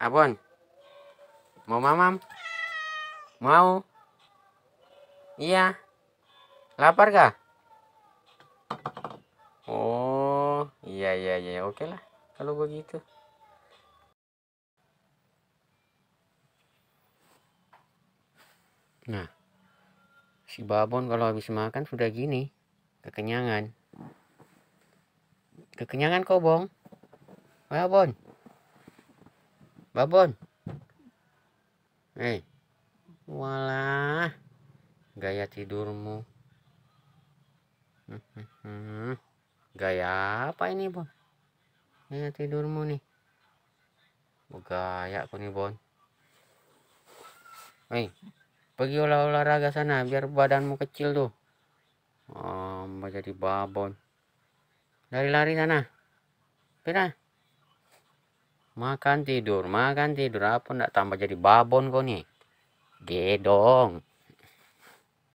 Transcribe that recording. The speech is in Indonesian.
Abon. Mau mamam? Mau? Iya. Lapar kah? Oh, iya iya iya. Oke lah kalau begitu. Nah, si babon kalau habis makan sudah gini, kekenyangan. Kekenyangan kau, Bong? Bon babon eh walah gaya tidurmu gaya apa ini bon gaya tidurmu nih oh, gaya aku nih bon eh pergi olah olahraga sana biar badanmu kecil tuh oh, jadi babon lari-lari sana pernah? Makan tidur, makan tidur. Apa ndak tambah jadi babon kau nih? Gedong.